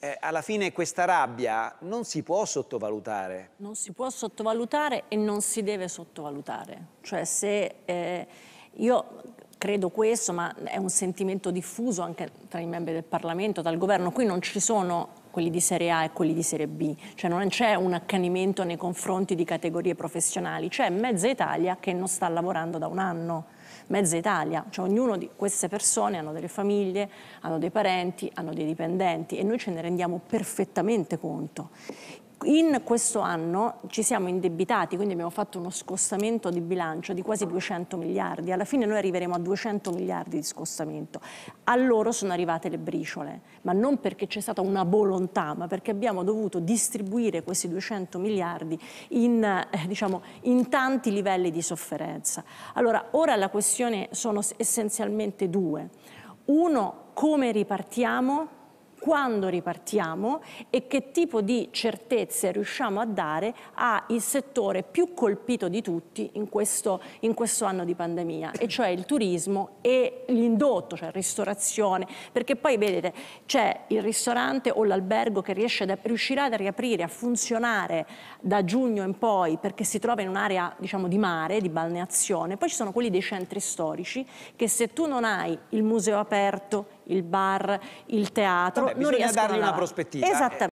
eh, alla fine questa rabbia non si può sottovalutare. Non si può sottovalutare e non si deve sottovalutare. Cioè se eh, io credo questo, ma è un sentimento diffuso anche tra i membri del Parlamento, dal governo, qui non ci sono quelli di serie A e quelli di serie B, cioè non c'è un accanimento nei confronti di categorie professionali, c'è mezza Italia che non sta lavorando da un anno mezza Italia, cioè ognuno di queste persone hanno delle famiglie, hanno dei parenti, hanno dei dipendenti e noi ce ne rendiamo perfettamente conto. In questo anno ci siamo indebitati, quindi abbiamo fatto uno scostamento di bilancio di quasi 200 miliardi. Alla fine noi arriveremo a 200 miliardi di scostamento. A loro sono arrivate le briciole, ma non perché c'è stata una volontà, ma perché abbiamo dovuto distribuire questi 200 miliardi in, eh, diciamo, in tanti livelli di sofferenza. Allora, ora la questione questione sono essenzialmente due. Uno, come ripartiamo quando ripartiamo e che tipo di certezze riusciamo a dare al settore più colpito di tutti in questo, in questo anno di pandemia, e cioè il turismo e l'indotto, cioè ristorazione, perché poi vedete c'è il ristorante o l'albergo che da, riuscirà a riaprire, a funzionare da giugno in poi perché si trova in un'area diciamo, di mare, di balneazione, poi ci sono quelli dei centri storici che se tu non hai il museo aperto, il bar, il teatro. Vabbè, non bisogna dargli una prospettiva. Eh, Esattamente.